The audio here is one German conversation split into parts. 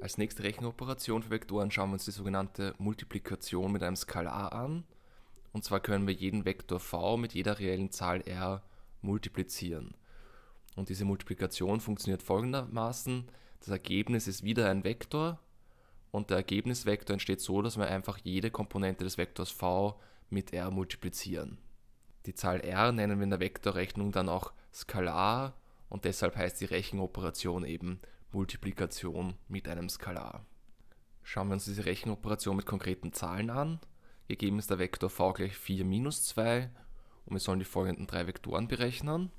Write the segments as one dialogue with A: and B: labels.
A: Als nächste Rechenoperation für Vektoren schauen wir uns die sogenannte Multiplikation mit einem Skalar an. Und zwar können wir jeden Vektor v mit jeder reellen Zahl r multiplizieren. Und diese Multiplikation funktioniert folgendermaßen. Das Ergebnis ist wieder ein Vektor und der Ergebnisvektor entsteht so, dass wir einfach jede Komponente des Vektors v mit r multiplizieren. Die Zahl r nennen wir in der Vektorrechnung dann auch Skalar und deshalb heißt die Rechenoperation eben Multiplikation mit einem Skalar. Schauen wir uns diese Rechenoperation mit konkreten Zahlen an. Gegeben ist der Vektor v gleich 4 minus 2 und wir sollen die folgenden drei Vektoren berechnen.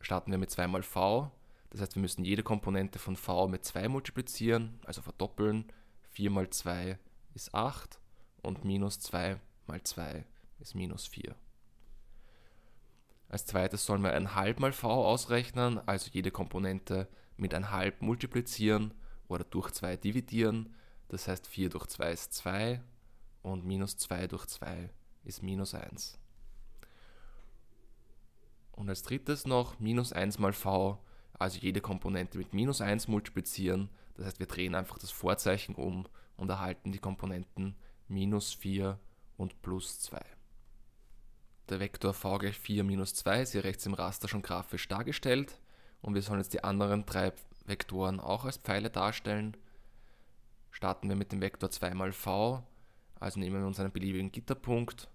A: Starten wir mit 2 mal v, das heißt wir müssen jede Komponente von v mit 2 multiplizieren, also verdoppeln. 4 mal 2 ist 8 und minus 2 mal 2 ist minus 4. Als zweites sollen wir ein halb mal v ausrechnen, also jede Komponente mit ein halb multiplizieren oder durch 2 dividieren. Das heißt 4 durch 2 ist 2 und minus 2 durch 2 ist minus 1. Und als drittes noch minus 1 mal v, also jede Komponente mit minus 1 multiplizieren. Das heißt, wir drehen einfach das Vorzeichen um und erhalten die Komponenten minus 4 und plus 2 der Vektor v gleich 4 minus 2 ist hier rechts im Raster schon grafisch dargestellt. Und wir sollen jetzt die anderen drei Vektoren auch als Pfeile darstellen. Starten wir mit dem Vektor 2 mal v, also nehmen wir uns einen beliebigen Gitterpunkt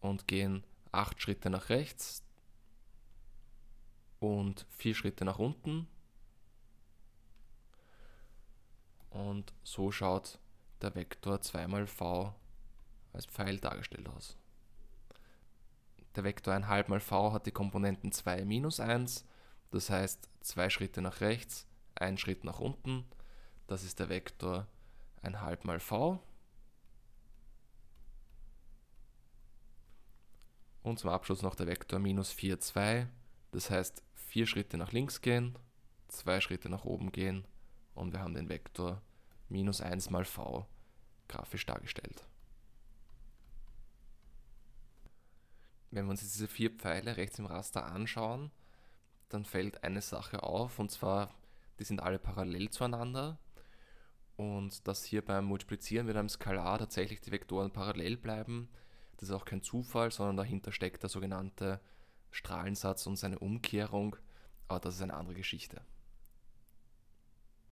A: und gehen 8 Schritte nach rechts und 4 Schritte nach unten. Und so schaut der Vektor 2 mal v als Pfeil dargestellt aus. Der Vektor 1 mal v hat die Komponenten 2 minus 1, das heißt zwei Schritte nach rechts, ein Schritt nach unten. Das ist der Vektor 1 mal v. Und zum Abschluss noch der Vektor minus 4, 2. Das heißt, vier Schritte nach links gehen, zwei Schritte nach oben gehen und wir haben den Vektor minus 1 mal v grafisch dargestellt. wenn wir uns diese vier Pfeile rechts im Raster anschauen, dann fällt eine Sache auf und zwar, die sind alle parallel zueinander und dass hier beim Multiplizieren mit einem Skalar tatsächlich die Vektoren parallel bleiben, das ist auch kein Zufall, sondern dahinter steckt der sogenannte Strahlensatz und seine Umkehrung, aber das ist eine andere Geschichte.